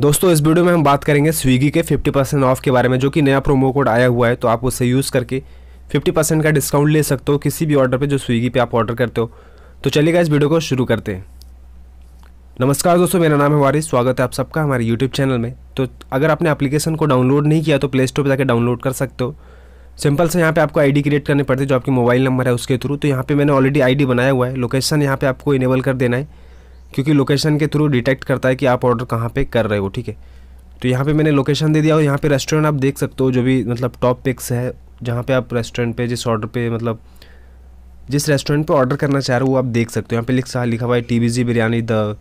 दोस्तों इस वीडियो में हम बात करेंगे स्विगी के 50 परसेंट ऑफ के बारे में जो कि नया प्रोमो कोड आया हुआ है तो आप उसे यूज़ करके 50 परसेंट का डिस्काउंट ले सकते हो किसी भी ऑर्डर पे जो स्विगी पे आप ऑर्डर करते हो तो चलिएगा इस वीडियो को शुरू करते हैं नमस्कार दोस्तों मेरा नाम है वारिस स्वागत है आप सबका हमारे यूट्यूब चैनल में तो अगर आपने अपलीकेशन को डाउनलोड नहीं किया तो प्ले स्टोर पर जाकर डाउनलोड कर सकते हो सिंपल से यहाँ पे आपको आईडी क्रिएट करनी पड़ती है जो आपके मोबाइल नंबर है उसके थ्रू तो यहाँ पे मैंने ऑलरेडी आईडी बनाया हुआ है लोकेशन यहाँ पे आपको इनेबल कर देना है क्योंकि लोकेशन के थ्रू डिटेक्ट करता है कि आप ऑर्डर कहाँ पे कर रहे हो ठीक है तो यहाँ पे मैंने लोकेशन दे दिया और यहाँ पे रेस्टोरेंट आप देख सकते हो जो भी मतलब टॉप पिक्स है जहाँ पे आप रेस्टोरेंट पे जिस ऑर्डर पे मतलब जिस रेस्टोरेंट पे ऑर्डर करना चाह रहे हो वो आप देख सकते हो यहाँ पे लिखा लिखा हुआ है टी बिरयानी द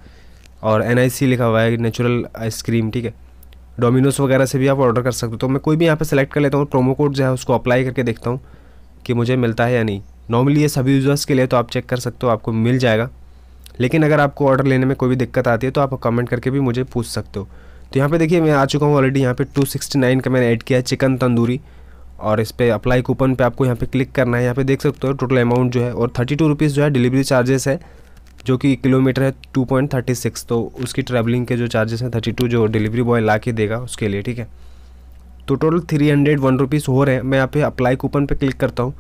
और एन लिखा हुआ है नेचुरल आइसक्रीम ठीक है डोमिनोज वगैरह से भी आप ऑर्डर कर सकते हो तो मैं कोई भी यहाँ पर सेलेक्ट कर लेता हूँ प्रोमो कोड जो है उसको अप्लाई करके देखता हूँ कि मुझे मिलता है या नहीं नॉर्मली ये सभी यूज़र्स के लिए तो आप चेक कर सकते हो आपको मिल जाएगा लेकिन अगर आपको ऑर्डर लेने में कोई भी दिक्कत आती है तो आप कमेंट करके भी मुझे पूछ सकते हो तो यहाँ पे देखिए मैं आ चुका हूँ ऑलरेडी यहाँ पे 269 का मैंने ऐड किया है चिकन तंदूरी और इस पर अप्लाई कूपन पे आपको यहाँ पे क्लिक करना है यहाँ पे देख सकते हो टोटल अमाउंट जो है और थर्टी टू रुपीज़ जो है डिलीवरी चार्जेस है जो कि किलोमीटर है टू पॉइंट थर्टी सिक्स तो उसकी ट्रैवलिंग के जो चार्जेस हैं थर्टी टू जो डिलीवरी बॉय ला के देगा उसके लिए ठीक है तो total three hundred one rupees हो रहे हैं मैं यहाँ पे अप्लाई कूपन पे क्लिक करता हूँ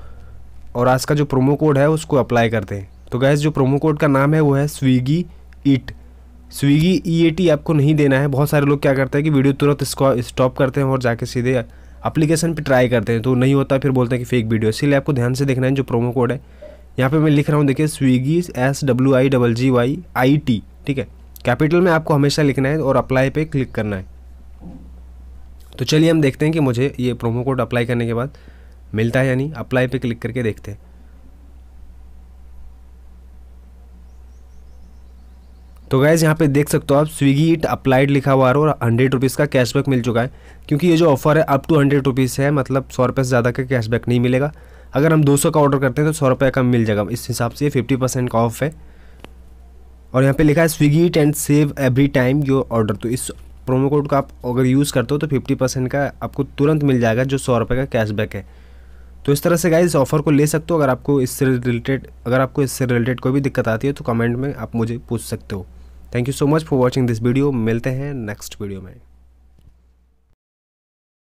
और आज का जो प्रोमो कोड है उसको अप्लाई करते हैं तो गैस जो प्रोमो कोड का नाम है वो है Swiggy eat Swiggy E A T आपको नहीं देना है बहुत सारे लोग क्या करते हैं कि वीडियो तुरंत स्टॉप करते हैं और जाके सीधे अप्लीकेशन पे ट्राई करते हैं तो नहीं होता फिर बोलते हैं कि फेक वीडियो इसीलिए आपको ध्यान से देखना है जो प्रोमो कोड है यहाँ पे मैं लिख रहा हूँ देखिए Swiggy S W I double G Y I T ठीक है कैपिटल में आपको हमेशा लिखना है और अप्लाई पे क्लिक करना है तो चलिए हम देखते हैं कि मुझे ये प्रोमो कोड अप्लाई करने के बाद मिलता है यानी अप्लाई पे क्लिक करके देखते हैं तो गैस यहाँ पे देख सकते हो आप स्विगी इट अप्लाइड लिखा हुआ और हंड्रेड रुपीज़ का कैशबैक मिल चुका है क्योंकि ये जो ऑफर है अप टू हंड्रेड रुपीज़ है मतलब सौ रुपये से ज़्यादा का कैशबैक नहीं मिलेगा अगर हम दो सौ का ऑर्डर करते हैं तो सौ रुपये का मिल जाएगा इस हिसाब से फिफ्टी परसेंट का ऑफ है और यहाँ पर लिखा है Swiggy it and save every time your order तो इस प्रोमो कोड का आप अगर यूज़ करते हो तो फिफ्टी परसेंट का आपको तुरंत मिल जाएगा जो सौ रुपये का कैशबैक है तो इस तरह से गाइज इस ऑफ़र को ले सकते हो अगर आपको इससे रिलेटेड अगर आपको इससे रिलेटेड कोई भी दिक्कत आती है तो कमेंट में आप मुझे पूछ सकते हो thank you so much for watching this video मिलते हैं नेक्स्ट वीडियो में